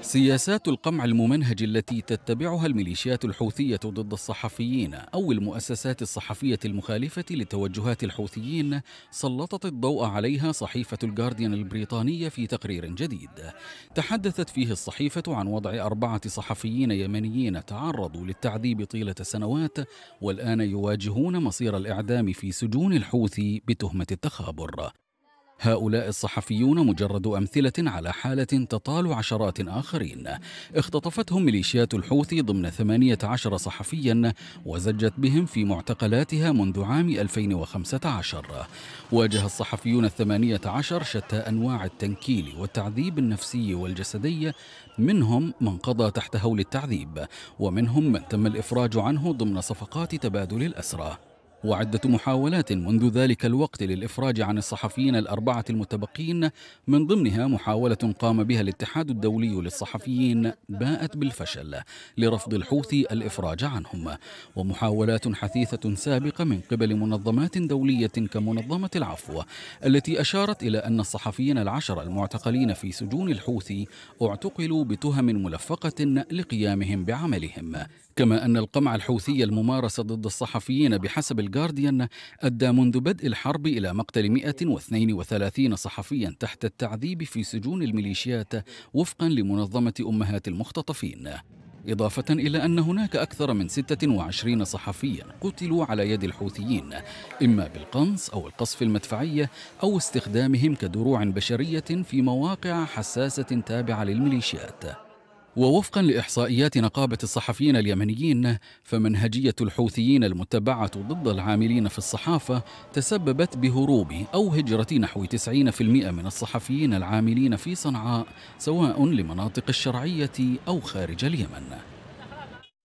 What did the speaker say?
سياسات القمع الممنهج التي تتبعها الميليشيات الحوثية ضد الصحفيين أو المؤسسات الصحفية المخالفة لتوجهات الحوثيين سلطت الضوء عليها صحيفة الجارديان البريطانية في تقرير جديد تحدثت فيه الصحيفة عن وضع أربعة صحفيين يمنيين تعرضوا للتعذيب طيلة سنوات والآن يواجهون مصير الإعدام في سجون الحوثي بتهمة التخابر هؤلاء الصحفيون مجرد أمثلة على حالة تطال عشرات آخرين اختطفتهم ميليشيات الحوثي ضمن 18 صحفيا وزجت بهم في معتقلاتها منذ عام 2015 واجه الصحفيون الثمانية عشر شتى أنواع التنكيل والتعذيب النفسي والجسدي منهم من قضى تحت هول التعذيب ومنهم من تم الإفراج عنه ضمن صفقات تبادل الأسرى وعدة محاولات منذ ذلك الوقت للإفراج عن الصحفيين الأربعة المتبقين من ضمنها محاولة قام بها الاتحاد الدولي للصحفيين باءت بالفشل لرفض الحوثي الإفراج عنهم ومحاولات حثيثة سابقة من قبل منظمات دولية كمنظمة العفو التي أشارت إلى أن الصحفيين العشر المعتقلين في سجون الحوثي اعتقلوا بتهم ملفقة لقيامهم بعملهم كما أن القمع الحوثي الممارس ضد الصحفيين بحسب الغارديان أدى منذ بدء الحرب إلى مقتل 132 صحفيا تحت التعذيب في سجون الميليشيات وفقا لمنظمة أمهات المختطفين إضافة إلى أن هناك أكثر من 26 صحفيا قتلوا على يد الحوثيين إما بالقنص أو القصف المدفعية أو استخدامهم كدروع بشرية في مواقع حساسة تابعة للميليشيات ووفقا لاحصائيات نقابه الصحفيين اليمنيين فمنهجيه الحوثيين المتبعه ضد العاملين في الصحافه تسببت بهروب او هجره نحو 90% من الصحفيين العاملين في صنعاء سواء لمناطق الشرعيه او خارج اليمن